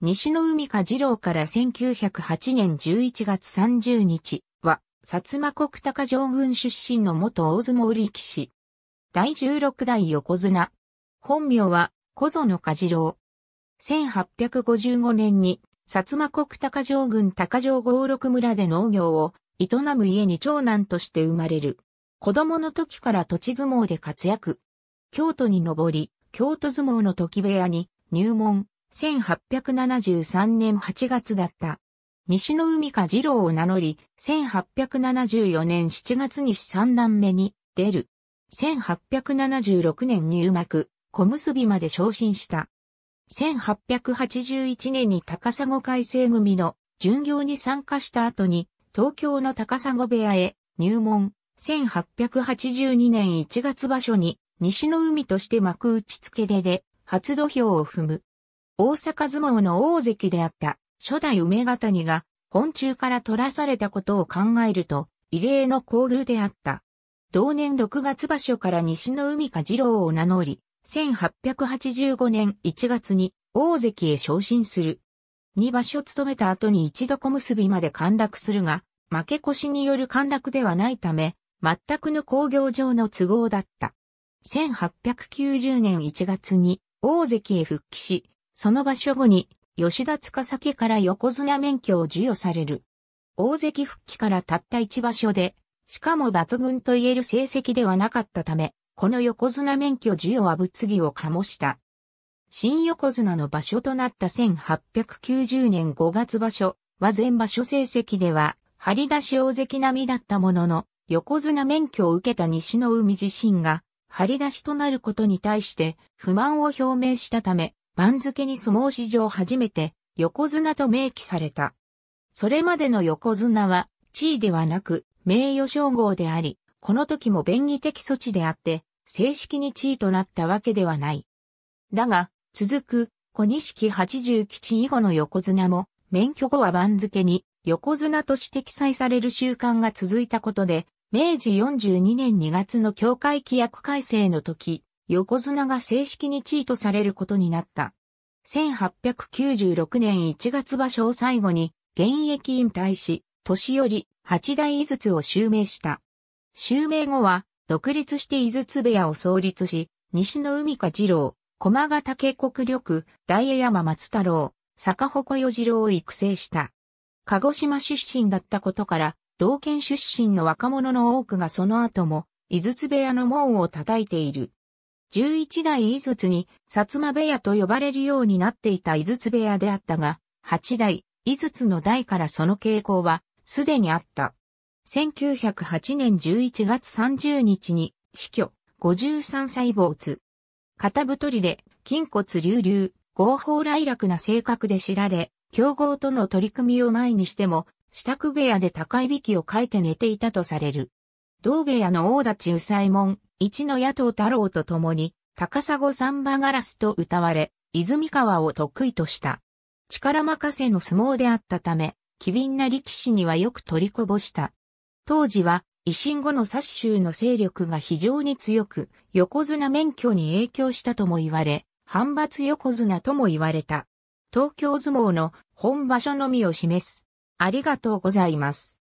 西の海か二郎から1908年11月30日は、薩摩国高城軍出身の元大相撲力士。第16代横綱。本名は、小園か二郎。1855年に、薩摩国高城郡高城五六村で農業を営む家に長男として生まれる。子供の時から土地相撲で活躍。京都に上り、京都相撲の時部屋に入門。1873年8月だった。西の海か二郎を名乗り、1874年7月に三段目に出る。1876年入幕、小結まで昇進した。1881年に高砂改正組の巡業に参加した後に、東京の高砂部屋へ入門。1882年1月場所に西の海として幕打ち付けでで初土俵を踏む。大阪相撲の大関であった初代梅ヶ谷が本中から取らされたことを考えると異例の厚遇であった。同年6月場所から西の海か二郎を名乗り、1885年1月に大関へ昇進する。二場所務めた後に一度小結まで陥落するが、負け越しによる陥落ではないため、全くの工業上の都合だった。1890年1月に大関へ復帰し、その場所後に、吉田司家から横綱免許を授与される。大関復帰からたった一場所で、しかも抜群と言える成績ではなかったため、この横綱免許授与は物議を醸した。新横綱の場所となった1890年5月場所は全場所成績では、張り出し大関並みだったものの、横綱免許を受けた西の海自身が、張り出しとなることに対して不満を表明したため、番付に相撲史上初めて横綱と明記された。それまでの横綱は地位ではなく名誉称号であり、この時も便宜的措置であって、正式に地位となったわけではない。だが、続く小錦八十吉以後の横綱も、免許後は番付に横綱として記載される習慣が続いたことで、明治42年2月の協会規約改正の時、横綱が正式に地位とされることになった。1896年1月場所を最後に、現役引退し、年寄り八代井筒を襲名した。襲名後は、独立して井筒部屋を創立し、西の海か二郎、駒ヶ岳国力、大江山松太郎、坂鉾与次郎を育成した。鹿児島出身だったことから、同県出身の若者の多くがその後も、井筒部屋の門を叩いている。11代井筒に、薩摩部屋と呼ばれるようになっていた井筒部屋であったが、8代、井筒の代からその傾向は、すでにあった。1908年11月30日に、死去、53歳没。片太りで、筋骨隆々、合法来楽な性格で知られ、競合との取り組みを前にしても、支度部屋で高い引きを書いて寝ていたとされる。同部屋の大立ち右左門、一の野党太郎と共に、高砂三馬ガラスと歌われ、泉川を得意とした。力任せの相撲であったため、機敏な力士にはよく取りこぼした。当時は、維新後の殺州の勢力が非常に強く、横綱免許に影響したとも言われ、反発横綱とも言われた。東京相撲の本場所のみを示す。ありがとうございます。